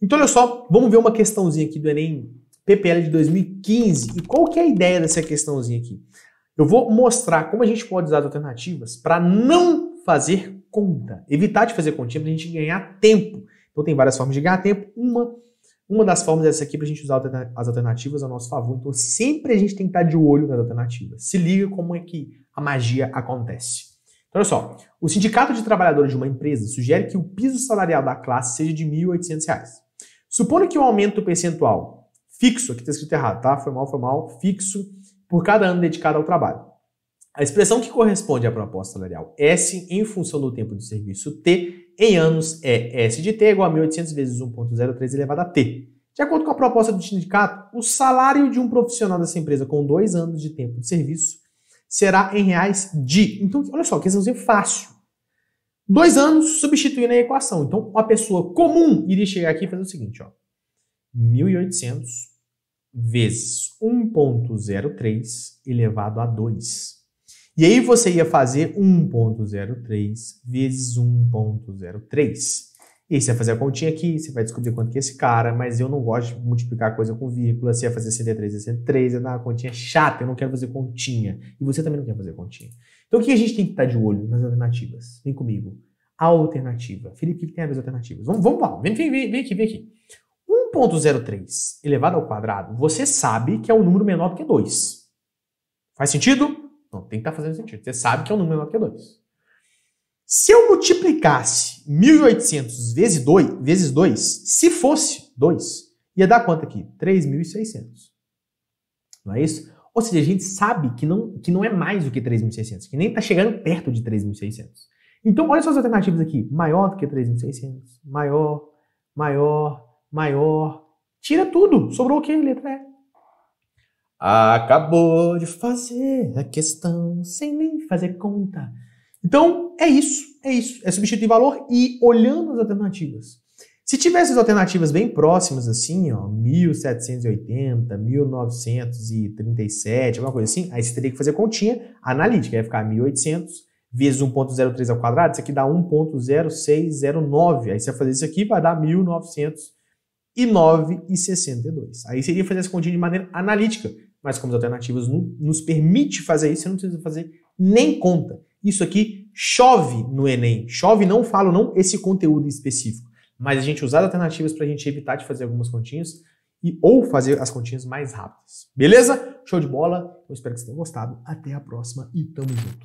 Então, olha só, vamos ver uma questãozinha aqui do Enem PPL de 2015. E qual que é a ideia dessa questãozinha aqui? Eu vou mostrar como a gente pode usar as alternativas para não fazer conta, evitar de fazer continha para a gente ganhar tempo. Então, tem várias formas de ganhar tempo. Uma, uma das formas é essa aqui para a gente usar as alternativas a nosso favor. Então, sempre a gente tem que estar tá de olho nas alternativas. Se liga como é que a magia acontece. Então, olha só. O Sindicato de Trabalhadores de uma empresa sugere que o piso salarial da classe seja de R$ 1.800. Supondo que o aumento percentual fixo, aqui está escrito errado, tá? Foi mal, foi mal, fixo, por cada ano dedicado ao trabalho. A expressão que corresponde à proposta salarial S em função do tempo de serviço T em anos é S de T igual a 1.800 vezes 1.03 elevado a T. De acordo com a proposta do sindicato, o salário de um profissional dessa empresa com dois anos de tempo de serviço será em reais de. Então, olha só, questãozinha fácil. Dois anos substituindo a equação. Então, uma pessoa comum iria chegar aqui e fazer o seguinte, ó. 1.800 vezes 1.03 elevado a 2. E aí você ia fazer 1.03 vezes 1.03. E você vai fazer a continha aqui, você vai descobrir quanto que é esse cara, mas eu não gosto de multiplicar a coisa com vírgula, você ia fazer 63, 63, ia dar uma continha chata, eu não quero fazer continha. E você também não quer fazer continha. Então o que a gente tem que estar tá de olho nas alternativas? Vem comigo. A alternativa. Felipe, o que tem a ver as alternativas? Vamos, vamos lá, vem, vem, vem, vem aqui, vem aqui. 1.03 elevado ao quadrado, você sabe que é um número menor do que 2. Faz sentido? Não, tem que estar tá fazendo sentido. Você sabe que é um número menor do que 2. Se eu multiplicasse 1.800 vezes 2, vezes 2, se fosse 2, ia dar quanto aqui? 3.600. Não é isso? Ou seja, a gente sabe que não, que não é mais do que 3.600, que nem está chegando perto de 3.600. Então, olha só as alternativas aqui. Maior do que 3.600, maior, maior, maior. Tira tudo. Sobrou o quê? Letra E. Acabou de fazer a questão sem nem fazer conta. Então, é isso, é isso. É substituir valor e olhando as alternativas. Se tivesse as alternativas bem próximas, assim, ó, 1780, 1937, alguma coisa assim, aí você teria que fazer continha analítica, ia ficar 1800 vezes 1.03 ao quadrado, isso aqui dá 1.0609, aí você vai fazer isso aqui, vai dar 1909,62. Aí seria fazer essa continha de maneira analítica, mas como as alternativas nos permite fazer isso, você não precisa fazer nem conta. Isso aqui chove no Enem. Chove, não falo não esse conteúdo específico, mas a gente usar alternativas para a gente evitar de fazer algumas continhas e ou fazer as continhas mais rápidas. Beleza? Show de bola. Eu então, espero que vocês tenham gostado. Até a próxima e tamo junto.